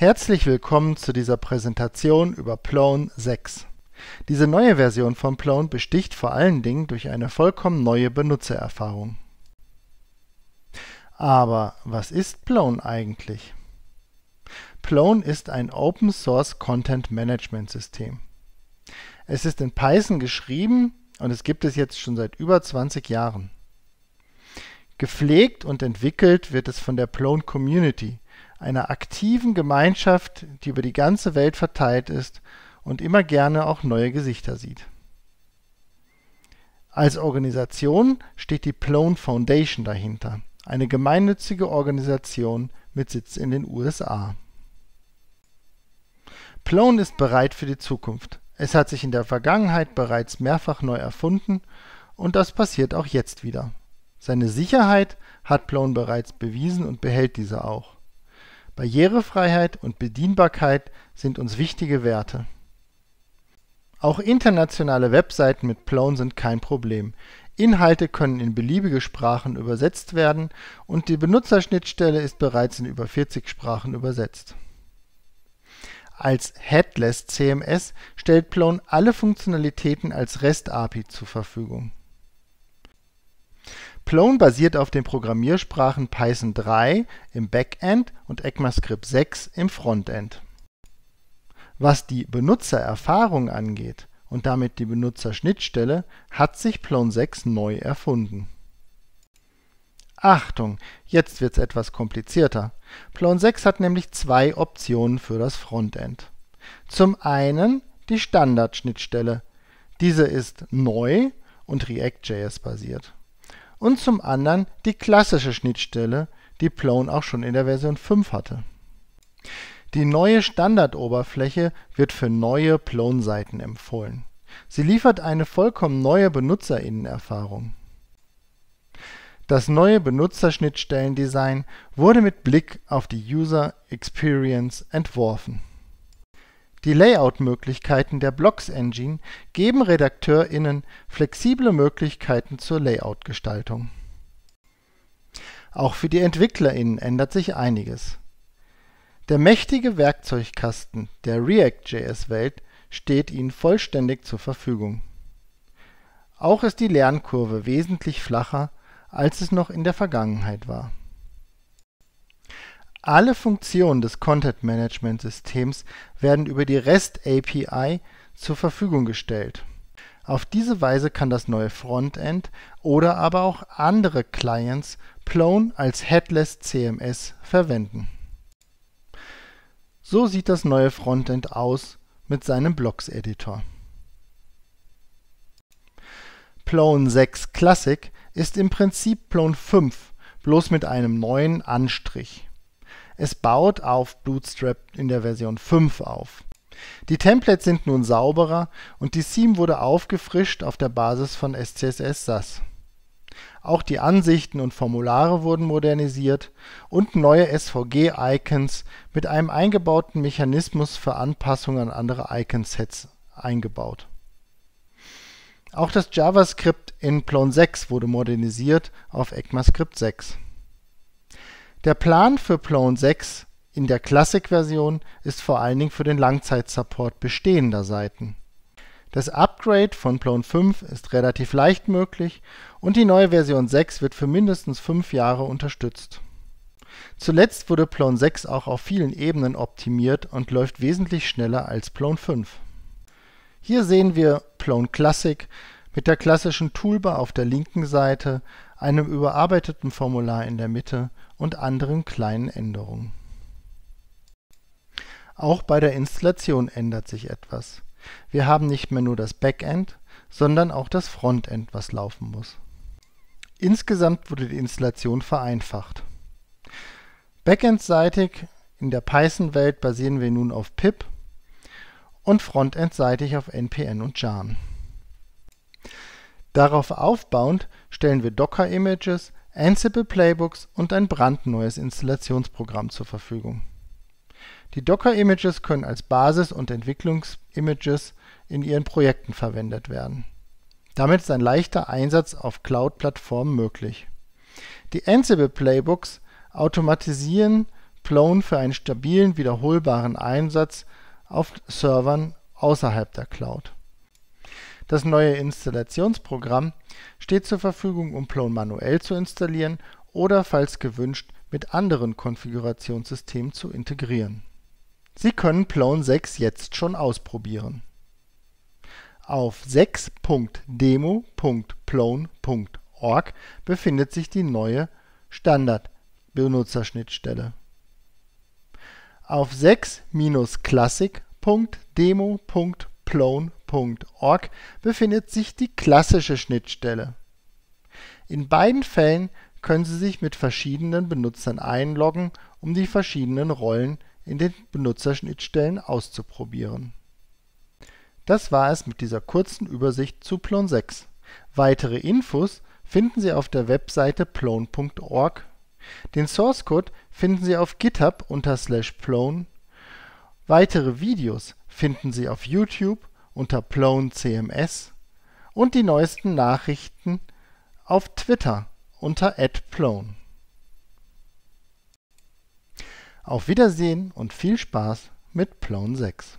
Herzlich willkommen zu dieser Präsentation über Plone 6. Diese neue Version von Plone besticht vor allen Dingen durch eine vollkommen neue Benutzererfahrung. Aber was ist Plone eigentlich? Plone ist ein Open Source Content Management System. Es ist in Python geschrieben und es gibt es jetzt schon seit über 20 Jahren. Gepflegt und entwickelt wird es von der Plone Community, einer aktiven Gemeinschaft, die über die ganze Welt verteilt ist und immer gerne auch neue Gesichter sieht. Als Organisation steht die Plone Foundation dahinter, eine gemeinnützige Organisation mit Sitz in den USA. Plone ist bereit für die Zukunft. Es hat sich in der Vergangenheit bereits mehrfach neu erfunden und das passiert auch jetzt wieder. Seine Sicherheit hat Plone bereits bewiesen und behält diese auch. Barrierefreiheit und Bedienbarkeit sind uns wichtige Werte. Auch internationale Webseiten mit Plone sind kein Problem. Inhalte können in beliebige Sprachen übersetzt werden und die Benutzerschnittstelle ist bereits in über 40 Sprachen übersetzt. Als Headless CMS stellt Plone alle Funktionalitäten als REST-API zur Verfügung. Plone basiert auf den Programmiersprachen Python 3 im Backend und ECMAScript 6 im Frontend. Was die Benutzererfahrung angeht und damit die Benutzerschnittstelle, hat sich Plone 6 neu erfunden. Achtung, jetzt wird's etwas komplizierter. Plone 6 hat nämlich zwei Optionen für das Frontend. Zum einen die Standardschnittstelle. Diese ist neu und React.js basiert und zum anderen die klassische Schnittstelle, die Plone auch schon in der Version 5 hatte. Die neue Standardoberfläche wird für neue Plone-Seiten empfohlen. Sie liefert eine vollkommen neue Benutzerinnenerfahrung. Das neue Benutzerschnittstellendesign wurde mit Blick auf die User Experience entworfen die Layout-Möglichkeiten der Blocks Engine geben RedakteurInnen flexible Möglichkeiten zur Layout-Gestaltung. Auch für die EntwicklerInnen ändert sich einiges. Der mächtige Werkzeugkasten der React.js-Welt steht Ihnen vollständig zur Verfügung. Auch ist die Lernkurve wesentlich flacher, als es noch in der Vergangenheit war alle Funktionen des Content Management Systems werden über die REST API zur Verfügung gestellt. Auf diese Weise kann das neue Frontend oder aber auch andere Clients Plone als Headless CMS verwenden. So sieht das neue Frontend aus mit seinem Blocks Editor. Plone 6 Classic ist im Prinzip Plone 5, bloß mit einem neuen Anstrich es baut auf Bootstrap in der Version 5 auf. Die Templates sind nun sauberer und die Theme wurde aufgefrischt auf der Basis von SCSS SAS. Auch die Ansichten und Formulare wurden modernisiert und neue SVG-Icons mit einem eingebauten Mechanismus für Anpassungen an andere Iconsets eingebaut. Auch das JavaScript in Plone 6 wurde modernisiert auf ECMAScript 6. Der Plan für Plone 6 in der Classic-Version ist vor allen Dingen für den Langzeitsupport bestehender Seiten. Das Upgrade von Plone 5 ist relativ leicht möglich und die neue Version 6 wird für mindestens 5 Jahre unterstützt. Zuletzt wurde Plone 6 auch auf vielen Ebenen optimiert und läuft wesentlich schneller als Plone 5. Hier sehen wir Plone Classic mit der klassischen Toolbar auf der linken Seite, einem überarbeiteten Formular in der Mitte und anderen kleinen Änderungen. Auch bei der Installation ändert sich etwas. Wir haben nicht mehr nur das Backend, sondern auch das Frontend, was laufen muss. Insgesamt wurde die Installation vereinfacht. Backendseitig in der Python-Welt basieren wir nun auf PIP und frontendseitig auf NPN und Jarn. Darauf aufbauend stellen wir Docker-Images, Ansible-Playbooks und ein brandneues Installationsprogramm zur Verfügung. Die Docker-Images können als Basis- und Entwicklungs-Images in Ihren Projekten verwendet werden. Damit ist ein leichter Einsatz auf Cloud-Plattformen möglich. Die Ansible-Playbooks automatisieren Plone für einen stabilen, wiederholbaren Einsatz auf Servern außerhalb der Cloud. Das neue Installationsprogramm steht zur Verfügung, um Plone manuell zu installieren oder falls gewünscht mit anderen Konfigurationssystemen zu integrieren. Sie können Plone 6 jetzt schon ausprobieren. Auf 6.demo.plone.org befindet sich die neue Standard-Benutzerschnittstelle. Auf 6 classicdemoploneorg clone.org befindet sich die klassische Schnittstelle. In beiden Fällen können Sie sich mit verschiedenen Benutzern einloggen, um die verschiedenen Rollen in den Benutzerschnittstellen auszuprobieren. Das war es mit dieser kurzen Übersicht zu Plone 6. Weitere Infos finden Sie auf der Webseite plone.org. Den Source Code finden Sie auf GitHub unter slash plone. Weitere Videos finden Sie auf YouTube unter Plone CMS und die neuesten Nachrichten auf Twitter unter @plone. Auf Wiedersehen und viel Spaß mit Plone 6.